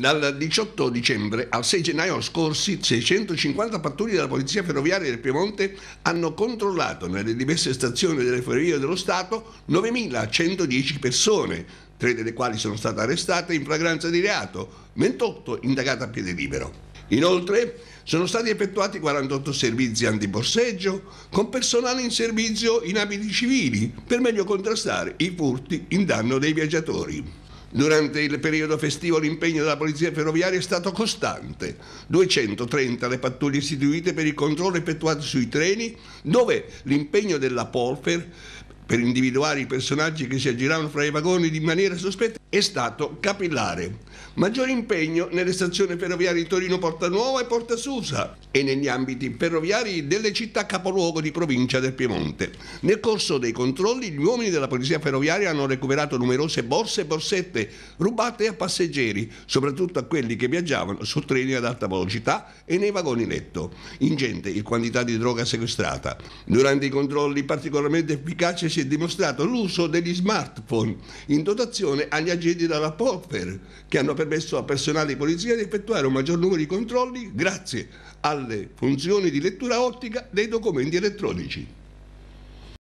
Dal 18 dicembre al 6 gennaio scorsi 650 pattuglie della Polizia Ferroviaria del Piemonte hanno controllato nelle diverse stazioni delle ferrovie dello Stato 9.110 persone, tre delle quali sono state arrestate in flagranza di reato, 28 indagate a piede libero. Inoltre sono stati effettuati 48 servizi antiborseggio con personale in servizio in abiti civili per meglio contrastare i furti in danno dei viaggiatori. Durante il periodo festivo l'impegno della Polizia Ferroviaria è stato costante. 230 le pattuglie istituite per il controllo effettuato sui treni, dove l'impegno della Polfer per individuare i personaggi che si aggiravano fra i vagoni in maniera sospetta è stato capillare. Maggiore impegno nelle stazioni ferroviarie Torino Porta Nuova e Porta Susa e negli ambiti ferroviari delle città capoluogo di provincia del Piemonte. Nel corso dei controlli gli uomini della polizia ferroviaria hanno recuperato numerose borse e borsette rubate a passeggeri, soprattutto a quelli che viaggiavano su treni ad alta velocità e nei vagoni letto. Ingente il quantità di droga sequestrata. Durante i controlli particolarmente efficaci invece dimostrato l'uso degli smartphone in dotazione agli agenti della Popper, che hanno permesso al personale di polizia di effettuare un maggior numero di controlli grazie alle funzioni di lettura ottica dei documenti elettronici.